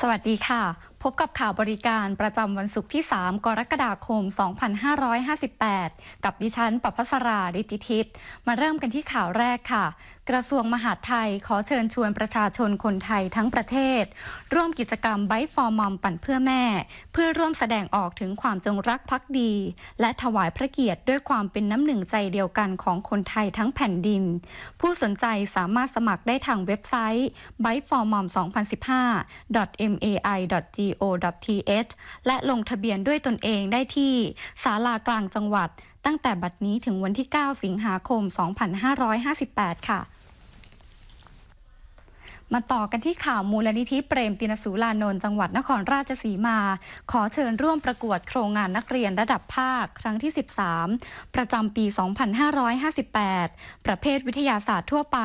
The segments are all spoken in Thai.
สวัสดีค่ะพบกับข่าวบริการประจำวันศุกร์ที่ 3 กรกฎาคม 2558 กับดิฉันปภสราดิติทิศมาเริ่มกันที่ข่าวแรกค่ะ กระทรวงมหาดไทยขอเชิญชวนประชาชนคนไทยทั้งประเทศร่วมกิจกรรมไบฟอร์มอมปั่นเพื่อแม่ เพื่อร่วมแสดงออกถึงความจงรักภักดี และถวายพระเกียรติด้วยความเป็นน้ำหนึ่งใจเดียวกันของคนไทยทั้งแผ่นดิน ผู้สนใจสามารถสมัครได้ทางเว็บไซต์ b ฟ f o r m o m 2015 mai g go.th และลงทะเบียนด้วยตนเองได้ที่ ศาลากลางจังหวัด ตั้งแต่บัดนี้ถึงวันที่ 9 สิงหาคม 2558 ค่ะมาต่อกันที่ข่าวมูลนิธิเปรมตินสูลานนท์จังหวัดนครราชสีมา ขอเชิญร่วมประกวดโครงงานนักเรียนระดับภาคครั้งที่ 13 ประจำปี 2558 ประเภทวิทยาศาสตร์ทั่วไป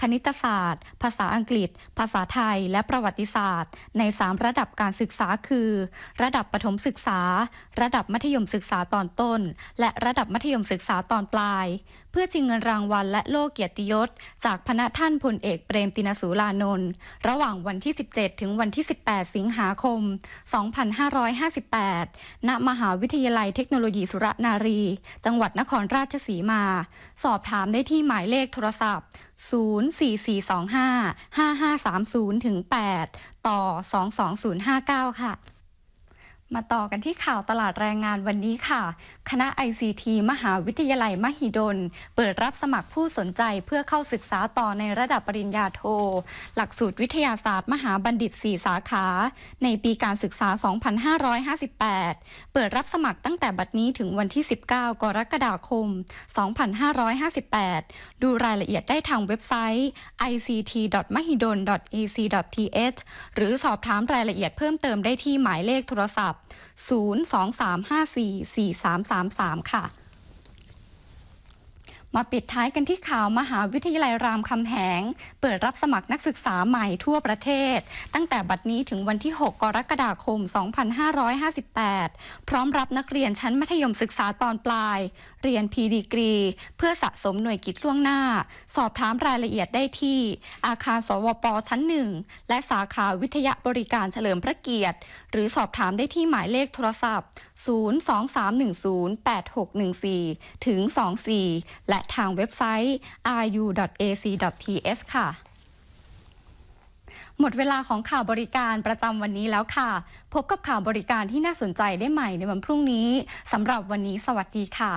คณิตศาสตร์ ภาษาอังกฤษ ภาษาไทย และประวัติศาสตร์ ใน 3 ระดับการศึกษาคือ ระดับปฐมศึกษา ระดับมัธยมศึกษาตอนต้น และระดับมัธยมศึกษาตอนปลาย เพื่อชิงเงินรางวัลและโล่เกียรติยศ จากพระท่านพลเอกเปรมตินสูลานานนท์ระหว่างวันที่ 17 ถึงวันที่ 18 สิงหาคม 2558 ณ มหาวิทยาลัยเทคโนโลยีสุรนารี จังหวัดนครราชสีมา สอบถามได้ที่หมายเลขโทรศัพท์ 04425 5530 8 ต่อ 22059 ค่ะมาต่อกันที่ข่าวตลาดแรงงานวันนี้ค่ะ คณะ ICT มหาวิทยาลัยมหิดล เปิดรับสมัครผู้สนใจเพื่อเข้าศึกษาต่อในระดับปริญญาโท หลักสูตรวิทยาศาสตร์มหาบัณฑิต 4 สาขา ในปีการศึกษา 2558 เปิดรับสมัครตั้งแต่บัดนี้ถึงวันที่ 19 กรกฎาคม 2558 ดูรายละเอียดได้ทางเว็บไซต์ ict.mahidol.ac.th หรือสอบถามรายละเอียดเพิ่มเติมได้ที่หมายเลขโทรศัพท์023544333 ค่ะมาปิดท้ายกันที่ข่าวมหาวิทยาลัยรามคำแหง เปิดรับสมัครนักศึกษาใหม่ทั่วประเทศ ตั้งแต่บัดนี้ถึงวันที่ 6 กรกฎาคม 2558 พร้อมรับนักเรียนชั้นมัธยมศึกษาตอนปลาย เรียนพีดีกรี เพื่อสะสมหน่วยกิจล่วงหน้า สอบถามรายละเอียดได้ที่ อาคารสวปชั้นหนึ่งและสาขาวิทยาบริการเฉลิมพระเกียรติ หรือสอบถามได้ที่หมายเลขโทรศัพท์023108614ถึง24และและทางเว็บไซต์ ru.ac.th ค่ะ หมดเวลาของข่าวบริการประจำวันนี้แล้วค่ะ พบกับข่าวบริการที่น่าสนใจได้ใหม่ในวันพรุ่งนี้ สำหรับวันนี้สวัสดีค่ะ